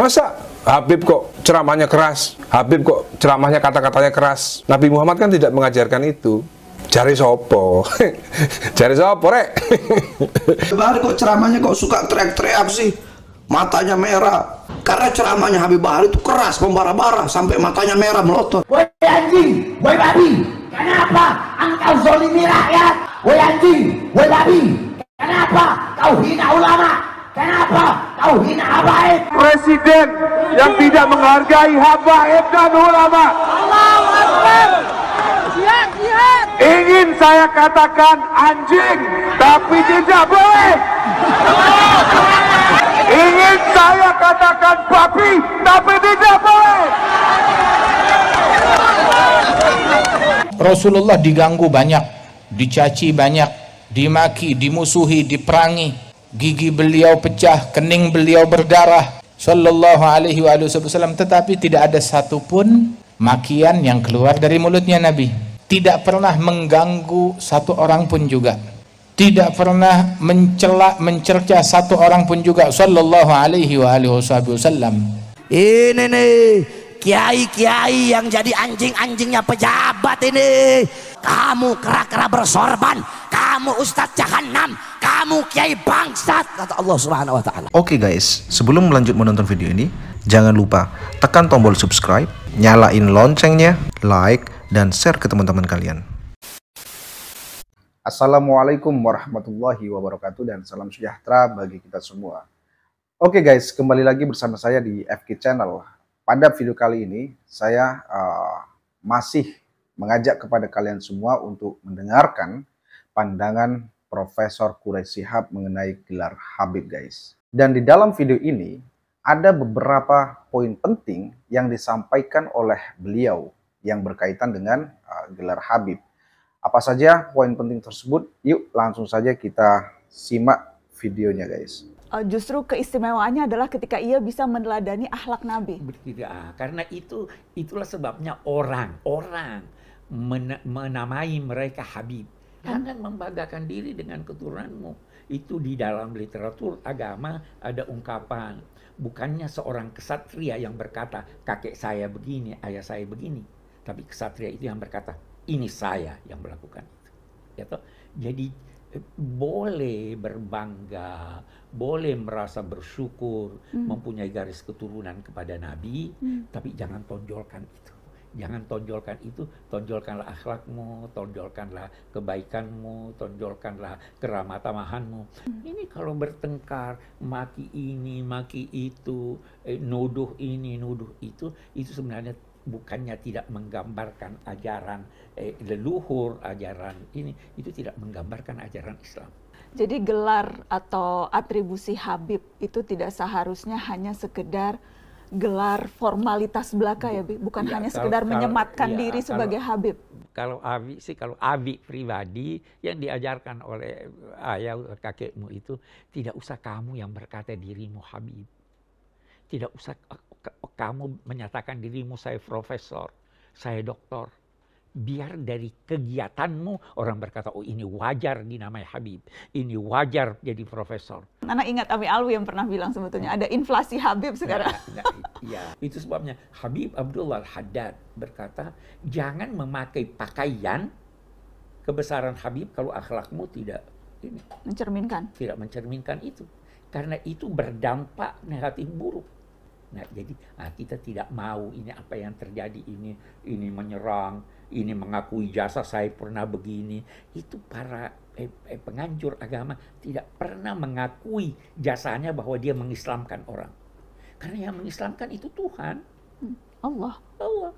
Masa Habib kok ceramahnya keras, Habib kok ceramahnya kata-katanya keras. Nabi Muhammad kan tidak mengajarkan itu. Cari sopo, cari sopo rek. Bahar kok ceramahnya kok suka teriak-teriak sih, matanya merah. Karena ceramahnya Habib Bahar itu keras, membara-bara sampai matanya merah melotot. Woi anjing, woi babi, kenapa engkau zolimi rakyat? Woi anjing, woi babi, kenapa kau hina ulama? Kenapa kau hina habaib? Presiden yang tidak menghargai habaib dan ulama. Allah Akbar. Jihad, jihad. Ingin saya katakan anjing, tapi tidak boleh. Ingin saya katakan babi, tapi tidak boleh. Rasulullah diganggu banyak, dicaci banyak, dimaki, dimusuhi, diperangi gigi beliau pecah, kening beliau berdarah. Sallallahu alaihi wasallam. Tetapi tidak ada satupun makian yang keluar dari mulutnya Nabi. Tidak pernah mengganggu satu orang pun juga. Tidak pernah mencela, mencerca satu orang pun juga. Sallallahu alaihi wasallam. Ini nih kiai-kiai yang jadi anjing-anjingnya pejabat ini. Kamu kera-kera bersorban. Kamu kamu ustadz jahanam, kamu kiai bangsat kata Allah Subhanahu wa taala. Oke okay guys, sebelum lanjut menonton video ini, jangan lupa tekan tombol subscribe, nyalain loncengnya, like dan share ke teman-teman kalian. Assalamualaikum warahmatullahi wabarakatuh dan salam sejahtera bagi kita semua. Oke okay guys, kembali lagi bersama saya di FK Channel. Pada video kali ini, saya uh, masih mengajak kepada kalian semua untuk mendengarkan pandangan Profesor Quraish Sihab mengenai gelar Habib guys. Dan di dalam video ini ada beberapa poin penting yang disampaikan oleh beliau yang berkaitan dengan uh, gelar Habib. Apa saja poin penting tersebut? Yuk langsung saja kita simak videonya guys uh, justru keistimewaannya adalah ketika ia bisa meneladani akhlak Nabi. Tidak, ah, karena itu itulah sebabnya orang orang men menamai mereka Habib. Jangan ya. membanggakan diri dengan keturunanmu. Itu di dalam literatur agama ada ungkapan. Bukannya seorang kesatria yang berkata, kakek saya begini, ayah saya begini. Tapi kesatria itu yang berkata, ini saya yang melakukan itu. Ya toh? Jadi eh, boleh berbangga, boleh merasa bersyukur, hmm. mempunyai garis keturunan kepada Nabi, hmm. tapi jangan tonjolkan itu. Jangan tonjolkan itu, tonjolkanlah akhlakmu, tonjolkanlah kebaikanmu, tonjolkanlah keramah-tamahanmu. Hmm. Ini kalau bertengkar, maki ini, maki itu, eh, nuduh ini, nuduh itu, itu sebenarnya bukannya tidak menggambarkan ajaran eh, leluhur, ajaran ini, itu tidak menggambarkan ajaran Islam. Jadi gelar atau atribusi Habib itu tidak seharusnya hanya sekedar gelar formalitas belaka ya, Bi? bukan ya, hanya kalau, sekedar kalau, menyematkan ya, diri kalau, sebagai Habib. Kalau Abi sih, kalau Abi pribadi yang diajarkan oleh ayah kakekmu itu tidak usah kamu yang berkata dirimu Habib, tidak usah eh, kamu menyatakan dirimu saya profesor, saya doktor, biar dari kegiatanmu orang berkata oh ini wajar dinamai Habib, ini wajar jadi profesor. Nana ingat Ami Alwi yang pernah bilang sebetulnya ada inflasi Habib sekarang. Nah, nah, ya, itu sebabnya Habib Abdullah Haddad berkata jangan memakai pakaian kebesaran Habib kalau akhlakmu tidak ini mencerminkan. Tidak mencerminkan itu. Karena itu berdampak negatif buruk. Nah, jadi nah, kita tidak mau ini apa yang terjadi ini ini menyerang ini mengakui jasa saya pernah begini. Itu para eh, eh, penganjur agama tidak pernah mengakui jasanya bahwa dia mengislamkan orang. Karena yang mengislamkan itu Tuhan. Hmm, Allah. Allah.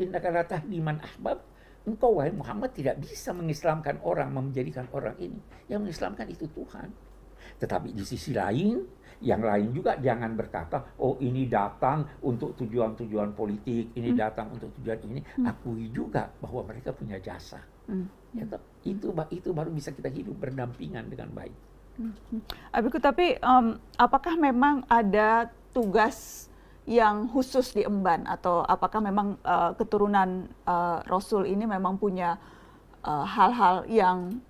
Inna Ratah Diman ahbab. Engkau wahai Muhammad tidak bisa mengislamkan orang, menjadikan orang ini. Yang mengislamkan itu Tuhan. Tetapi di sisi lain, yang lain juga jangan berkata, oh ini datang untuk tujuan-tujuan politik, ini hmm. datang untuk tujuan ini. Hmm. Akui juga bahwa mereka punya jasa. Hmm. Ya, itu itu baru bisa kita hidup berdampingan dengan baik. Hmm. Abiku, tapi um, apakah memang ada tugas yang khusus diemban atau apakah memang uh, keturunan uh, Rasul ini memang punya e, hal-hal uh, yang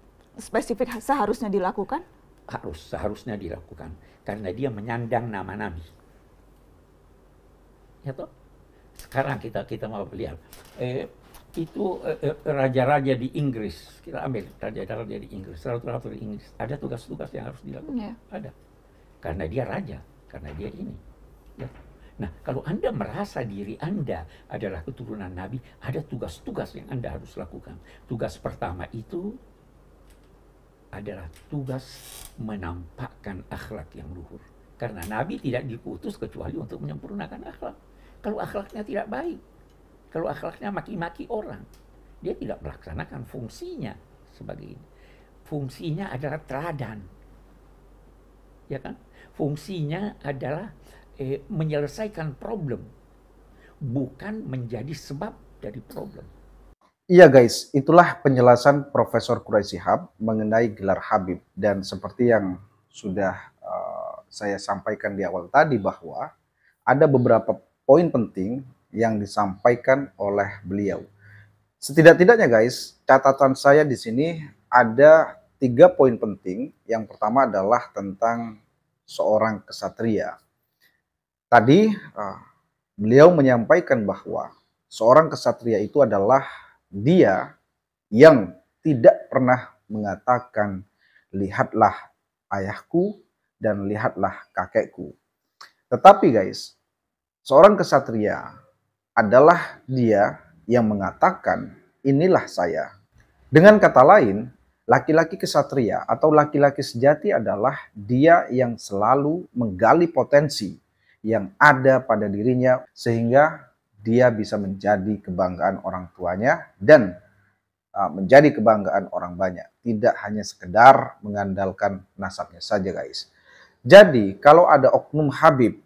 spesifik seharusnya dilakukan? harus seharusnya dilakukan karena dia menyandang nama Nabi. Ya toh? Sekarang kita kita mau lihat eh, itu eh, eh, raja-raja eh, di Inggris kita ambil raja-raja di Inggris raja-raja di Inggris ada tugas-tugas yang harus dilakukan yeah. ada karena dia raja karena dia ini. Ya. Nah, kalau Anda merasa diri Anda adalah keturunan Nabi, ada tugas-tugas yang Anda harus lakukan. Tugas pertama itu adalah tugas menampakkan akhlak yang luhur. Karena Nabi tidak diputus kecuali untuk menyempurnakan akhlak. Kalau akhlaknya tidak baik, kalau akhlaknya maki-maki orang, dia tidak melaksanakan fungsinya sebagai ini. Fungsinya adalah teladan. Ya kan? Fungsinya adalah eh, menyelesaikan problem, bukan menjadi sebab dari problem. Iya guys, itulah penjelasan Profesor Quraisy Hab mengenai gelar Habib dan seperti yang sudah uh, saya sampaikan di awal tadi bahwa ada beberapa poin penting yang disampaikan oleh beliau. Setidak-tidaknya guys, catatan saya di sini ada tiga poin penting. Yang pertama adalah tentang seorang kesatria. Tadi uh, beliau menyampaikan bahwa seorang kesatria itu adalah dia yang tidak pernah mengatakan, "Lihatlah ayahku dan lihatlah kakekku." Tetapi, guys, seorang kesatria adalah dia yang mengatakan, "Inilah saya." Dengan kata lain, laki-laki kesatria atau laki-laki sejati adalah dia yang selalu menggali potensi yang ada pada dirinya, sehingga dia bisa menjadi kebanggaan orang tuanya dan uh, menjadi kebanggaan orang banyak. Tidak hanya sekedar mengandalkan nasabnya saja guys. Jadi kalau ada oknum Habib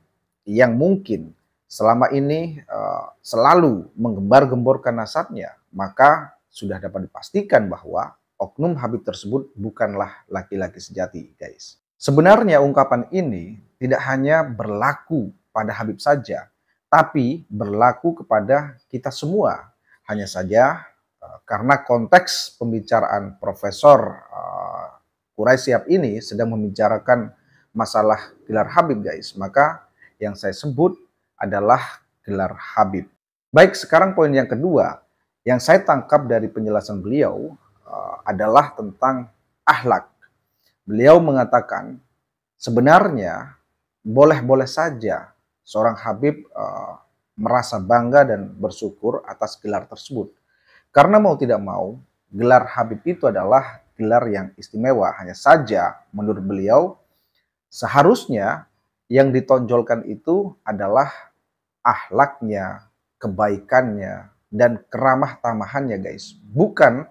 yang mungkin selama ini uh, selalu menggembar-gemborkan nasabnya, maka sudah dapat dipastikan bahwa oknum Habib tersebut bukanlah laki-laki sejati guys. Sebenarnya ungkapan ini tidak hanya berlaku pada Habib saja, tapi berlaku kepada kita semua. Hanya saja eh, karena konteks pembicaraan Profesor Kurai eh, Siap ini sedang membicarakan masalah gelar Habib guys, maka yang saya sebut adalah gelar Habib. Baik, sekarang poin yang kedua yang saya tangkap dari penjelasan beliau eh, adalah tentang ahlak. Beliau mengatakan sebenarnya boleh-boleh saja seorang Habib uh, merasa bangga dan bersyukur atas gelar tersebut. Karena mau tidak mau, gelar Habib itu adalah gelar yang istimewa. Hanya saja menurut beliau seharusnya yang ditonjolkan itu adalah ahlaknya, kebaikannya, dan keramah tamahannya guys. Bukan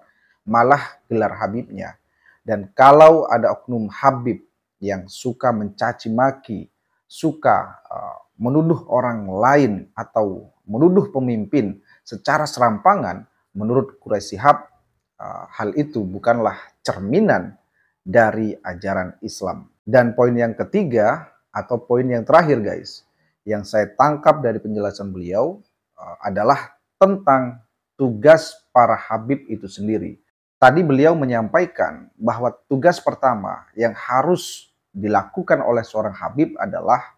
malah gelar Habibnya. Dan kalau ada oknum Habib yang suka mencaci maki, suka uh, menuduh orang lain atau menuduh pemimpin secara serampangan, menurut Quraisy Sihab, eh, hal itu bukanlah cerminan dari ajaran Islam. Dan poin yang ketiga atau poin yang terakhir guys, yang saya tangkap dari penjelasan beliau eh, adalah tentang tugas para Habib itu sendiri. Tadi beliau menyampaikan bahwa tugas pertama yang harus dilakukan oleh seorang Habib adalah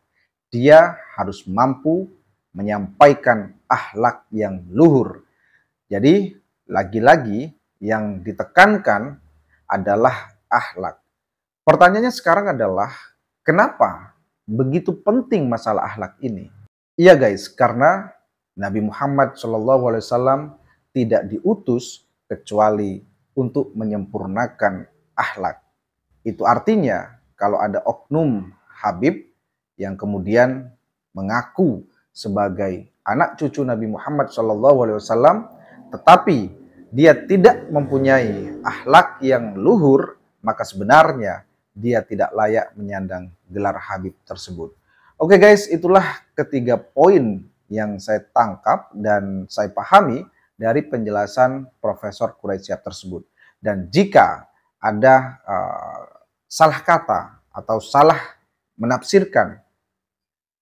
dia harus mampu menyampaikan ahlak yang luhur. Jadi, lagi-lagi yang ditekankan adalah ahlak. Pertanyaannya sekarang adalah, kenapa begitu penting masalah ahlak ini? Iya guys, karena Nabi Muhammad SAW tidak diutus kecuali untuk menyempurnakan ahlak. Itu artinya kalau ada oknum Habib yang kemudian mengaku sebagai anak cucu Nabi Muhammad SAW, tetapi dia tidak mempunyai akhlak yang luhur, maka sebenarnya dia tidak layak menyandang gelar Habib tersebut. Oke okay guys, itulah ketiga poin yang saya tangkap dan saya pahami dari penjelasan Profesor Kuraisyah tersebut. Dan jika ada uh, salah kata atau salah menafsirkan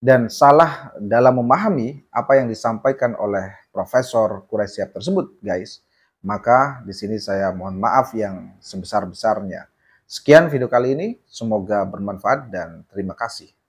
dan salah dalam memahami apa yang disampaikan oleh Profesor Kuresiap tersebut, guys, maka di sini saya mohon maaf yang sebesar-besarnya. Sekian video kali ini, semoga bermanfaat dan terima kasih.